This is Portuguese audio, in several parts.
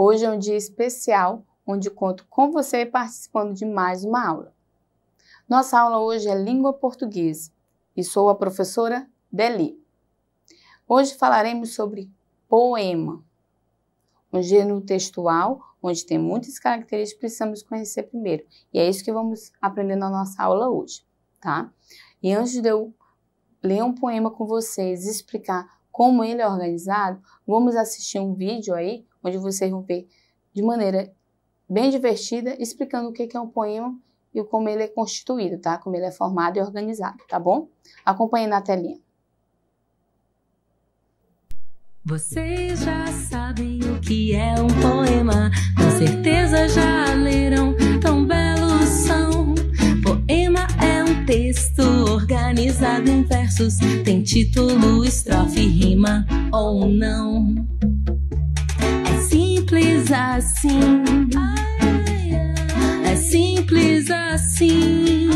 Hoje é um dia especial onde conto com você participando de mais uma aula. Nossa aula hoje é língua portuguesa e sou a professora Deli. Hoje falaremos sobre poema, um gênero textual onde tem muitas características que precisamos conhecer primeiro. E é isso que vamos aprender na nossa aula hoje, tá? E antes de eu ler um poema com vocês e explicar como ele é organizado, vamos assistir um vídeo aí onde você romper de maneira bem divertida, explicando o que é um poema e como ele é constituído, tá? Como ele é formado e organizado, tá bom? Acompanhe na telinha. Vocês já sabem o que é um poema, com certeza já leram, tão belos são. Poema é um texto organizado em versos, tem título, estrofe, rima ou não simples assim. É simples assim.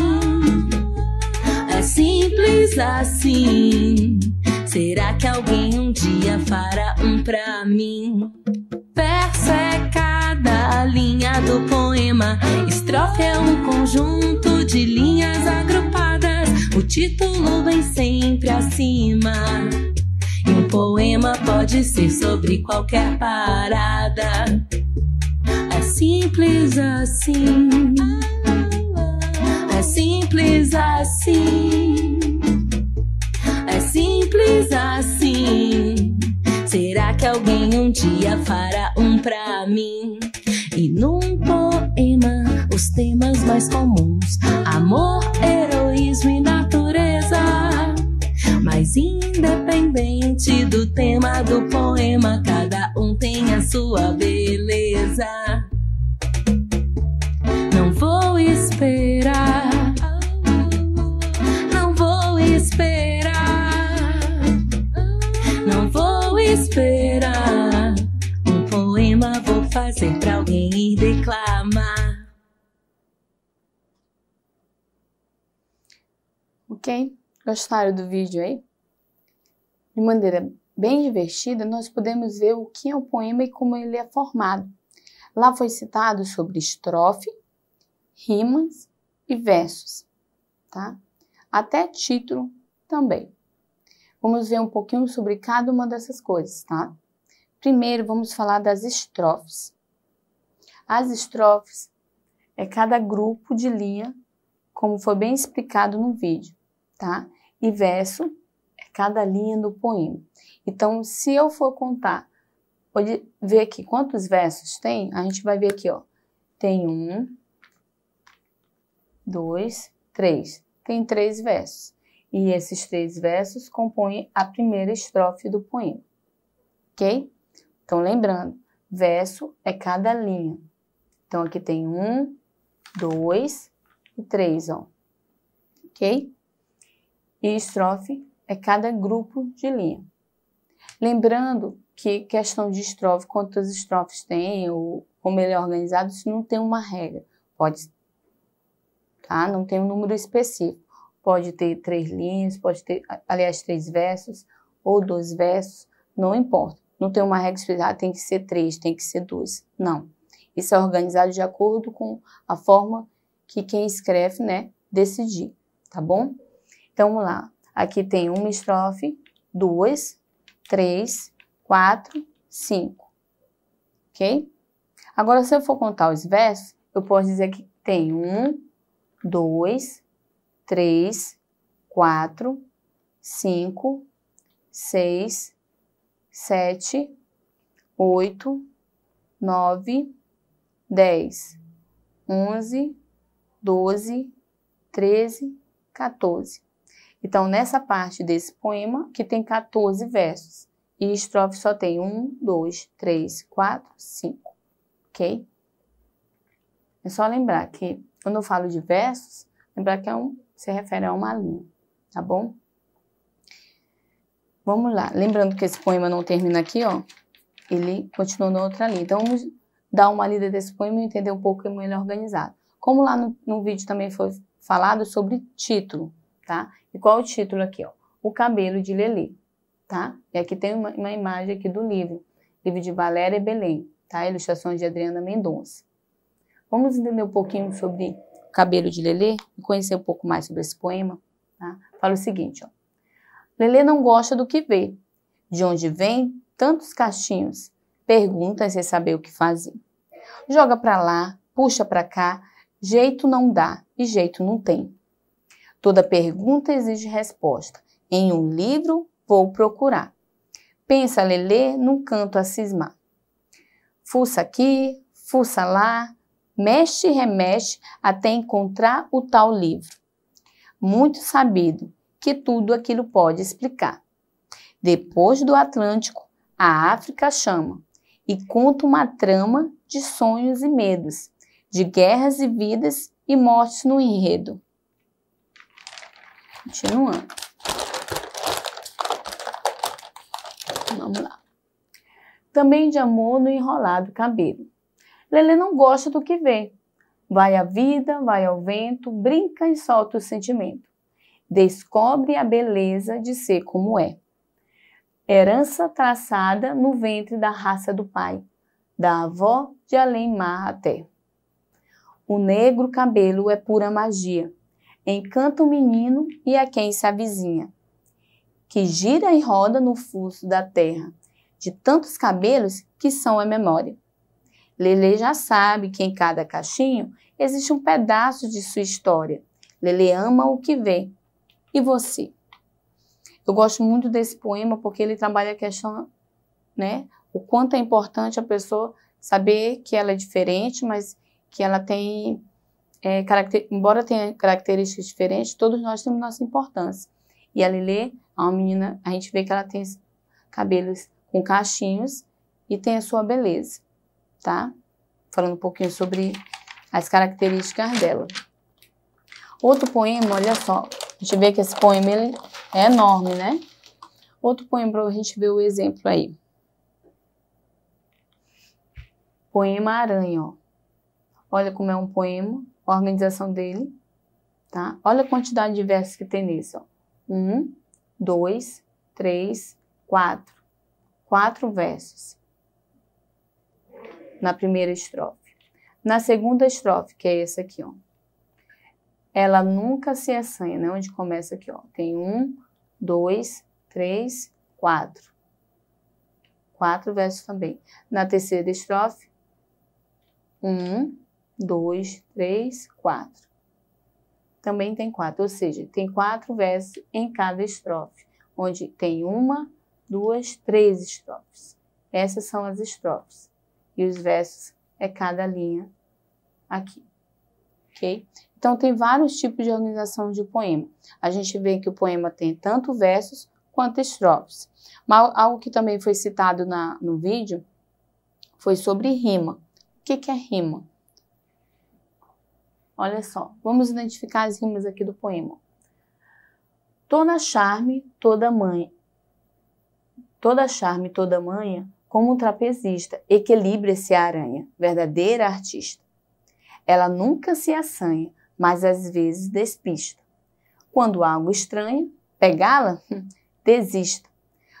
É simples assim. Será que alguém um dia fará um pra mim? Verso é cada linha do poema, estrofe é um conjunto de linhas agrupadas. O título vem sempre acima poema pode ser sobre qualquer parada. É simples assim. É simples assim. É simples assim. Será que alguém um dia fará um pra mim? E num poema, os temas mais comuns: amor, heroísmo e natureza. Mas independente Independente do tema do poema, cada um tem a sua beleza. Não vou esperar. Não vou esperar. Não vou esperar. Um poema vou fazer pra alguém ir declamar. Ok? Gostaram do vídeo aí? De maneira bem divertida, nós podemos ver o que é o poema e como ele é formado. Lá foi citado sobre estrofe, rimas e versos, tá? Até título também. Vamos ver um pouquinho sobre cada uma dessas coisas, tá? Primeiro, vamos falar das estrofes. As estrofes é cada grupo de linha, como foi bem explicado no vídeo, tá? E verso cada linha do poema. Então, se eu for contar, pode ver aqui quantos versos tem, a gente vai ver aqui, ó. Tem um, dois, três. Tem três versos. E esses três versos compõem a primeira estrofe do poema. Ok? Então, lembrando, verso é cada linha. Então, aqui tem um, dois e três, ó. Ok? E estrofe é cada grupo de linha. Lembrando que questão de estrofe, quantas estrofes tem, ou como ele é organizado, isso não tem uma regra. Pode, tá? Não tem um número específico. Pode ter três linhas, pode ter, aliás, três versos, ou dois versos, não importa. Não tem uma regra específica, ah, tem que ser três, tem que ser dois. Não. Isso é organizado de acordo com a forma que quem escreve, né, decidir, tá bom? Então, vamos lá. Aqui tem uma estrofe, duas, três, quatro, cinco. Ok? Agora, se eu for contar os versos, eu posso dizer que tem um, dois, três, quatro, cinco, seis, sete, oito, nove, dez, onze, doze, treze, 14. Então, nessa parte desse poema, que tem 14 versos, e estrofe só tem 1, 2, 3, 4, 5, ok? É só lembrar que, quando eu falo de versos, lembrar que é um, se refere a uma linha, tá bom? Vamos lá. Lembrando que esse poema não termina aqui, ó. Ele continua na outra linha. Então, vamos dar uma lida desse poema e entender um pouco como ele é organizado. Como lá no, no vídeo também foi falado sobre título, tá? E qual é o título aqui? Ó? O Cabelo de Lelê, tá? E aqui tem uma, uma imagem aqui do livro, livro de Valéria Belém, tá? Ilustrações de Adriana Mendonça. Vamos entender um pouquinho sobre o Cabelo de Lelê e conhecer um pouco mais sobre esse poema, tá? Fala o seguinte, ó. Lelê não gosta do que vê. De onde vem tantos cachinhos? Pergunta sem saber o que fazer. Joga para lá, puxa para cá, jeito não dá e jeito não tem. Toda pergunta exige resposta. Em um livro vou procurar. Pensa Lelê num canto a cismar. Fuça aqui, fuça lá, mexe e remexe até encontrar o tal livro. Muito sabido que tudo aquilo pode explicar. Depois do Atlântico, a África chama e conta uma trama de sonhos e medos, de guerras e vidas e mortes no enredo. Continuando. Vamos lá. Também de amor no enrolado cabelo. Lelê não gosta do que vê. Vai à vida, vai ao vento, brinca e solta o sentimento. Descobre a beleza de ser como é. Herança traçada no ventre da raça do pai, da avó de além mar até. O negro cabelo é pura magia encanta o menino e a quem se avizinha, que gira e roda no fuso da terra, de tantos cabelos que são a memória. Lele já sabe que em cada cachinho existe um pedaço de sua história. Lele ama o que vê. E você? Eu gosto muito desse poema porque ele trabalha a questão, né? O quanto é importante a pessoa saber que ela é diferente, mas que ela tem é, embora tenha características diferentes, todos nós temos nossa importância. E a Lilê é uma menina, a gente vê que ela tem cabelos com cachinhos e tem a sua beleza, tá? Falando um pouquinho sobre as características dela. Outro poema, olha só, a gente vê que esse poema ele é enorme, né? Outro poema para a gente ver o exemplo aí. Poema Aranha, ó. Olha como é um poema a organização dele, tá? Olha a quantidade de versos que tem nesse, ó. Um, dois, três, quatro. Quatro versos na primeira estrofe. Na segunda estrofe, que é essa aqui, ó. Ela nunca se assanha, né? Onde começa aqui, ó. Tem um, dois, três, quatro. Quatro versos também. Na terceira estrofe, um, 2, 3, 4. Também tem quatro, ou seja, tem quatro versos em cada estrofe, onde tem uma, duas, três estrofes. Essas são as estrofes. E os versos é cada linha aqui. Ok? Então, tem vários tipos de organização de poema. A gente vê que o poema tem tanto versos quanto estrofes. Mas algo que também foi citado na, no vídeo foi sobre rima. O que, que é rima? Olha só, vamos identificar as rimas aqui do poema. Toda charme, toda mãe. Toda charme, toda manha, como um trapezista, equilibra-se a aranha, verdadeira artista. Ela nunca se assanha, mas às vezes despista. Quando algo estranha, pegá-la, hum, desista.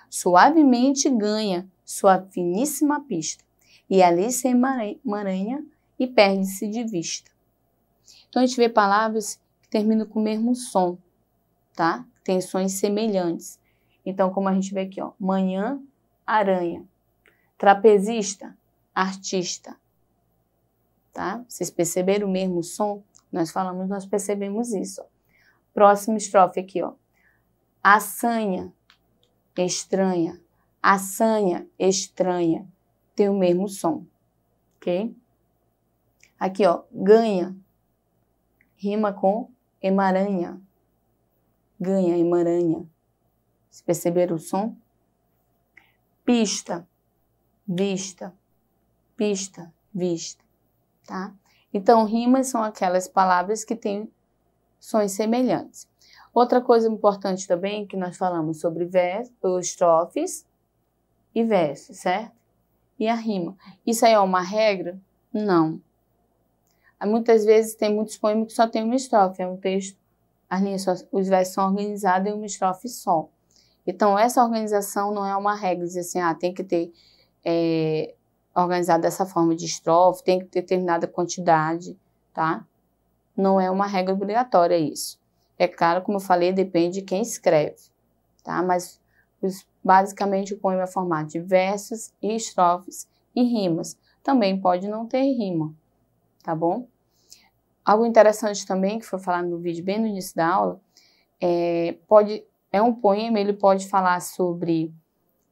Suavemente ganha sua finíssima pista, e ali se emaranha e perde-se de vista. Então a gente vê palavras que terminam com o mesmo som, tá? Tem sons semelhantes. Então, como a gente vê aqui, ó, manhã, aranha. Trapezista, artista. Tá? Vocês perceberam o mesmo som? Nós falamos, nós percebemos isso. Próxima estrofe aqui, ó. Assanha, estranha. Assanha, estranha. Tem o mesmo som, ok? Aqui, ó, ganha, rima com emaranha. Ganha, emaranha. Se perceberam o som? Pista, vista, pista, vista, tá? Então, rimas são aquelas palavras que têm sons semelhantes. Outra coisa importante também é que nós falamos sobre versos, estrofes e versos, certo? E a rima. Isso aí é uma regra? Não. Ah, muitas vezes tem muitos poemas que só tem uma estrofe, é um texto, as linhas, os versos são organizados em uma estrofe só. Então, essa organização não é uma regra, dizer assim, ah, tem que ter é, organizado dessa forma de estrofe, tem que ter determinada quantidade, tá? Não é uma regra obrigatória isso. É claro, como eu falei, depende de quem escreve, tá? Mas os, basicamente o poema é formado de versos e estrofes e rimas. Também pode não ter rima, tá bom? Algo interessante também, que foi falado no vídeo bem no início da aula, é, pode, é um poema, ele pode falar sobre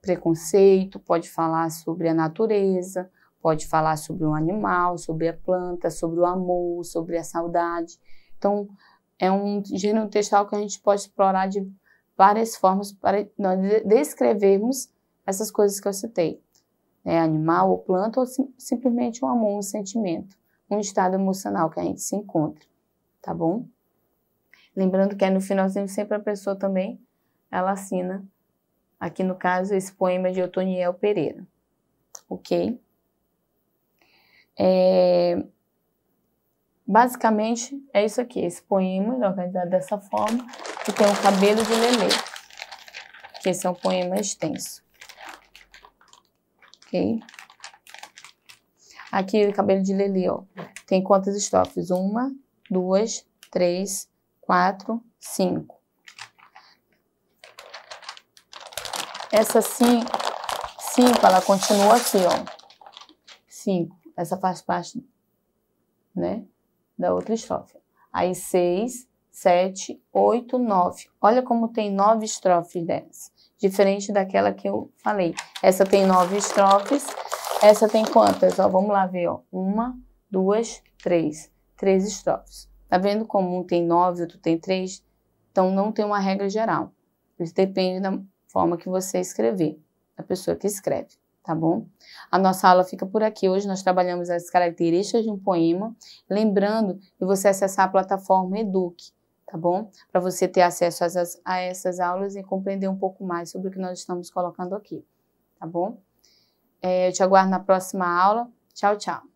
preconceito, pode falar sobre a natureza, pode falar sobre um animal, sobre a planta, sobre o amor, sobre a saudade. Então, é um gênero textual que a gente pode explorar de várias formas para nós descrevermos essas coisas que eu citei. Né? Animal ou planta ou sim, simplesmente um amor, um sentimento um estado emocional que a gente se encontra, tá bom? Lembrando que é no finalzinho sempre a pessoa também ela assina, aqui no caso, esse poema de Otoniel Pereira, ok? É, basicamente é isso aqui, esse poema é organizado dessa forma que tem o cabelo de Lele, que esse é um poema extenso, ok? Aqui, cabelo de Lelê, ó. Tem quantas estrofes? Uma, duas, três, quatro, cinco. Essa cinco, cinco, ela continua aqui, ó. Cinco. Essa faz parte, né, da outra estrofe. Aí, seis, sete, oito, nove. Olha como tem nove estrofes dessa. Diferente daquela que eu falei. Essa tem nove estrofes essa tem quantas? Ó, vamos lá ver, ó. Uma, duas, três. Três estrofes. Tá vendo como um tem nove, outro tem três? Então, não tem uma regra geral. Isso depende da forma que você escrever, da pessoa que escreve, tá bom? A nossa aula fica por aqui. Hoje nós trabalhamos as características de um poema. Lembrando de você acessar a plataforma Eduque, tá bom? Para você ter acesso a essas aulas e compreender um pouco mais sobre o que nós estamos colocando aqui, tá bom? É, eu te aguardo na próxima aula. Tchau, tchau.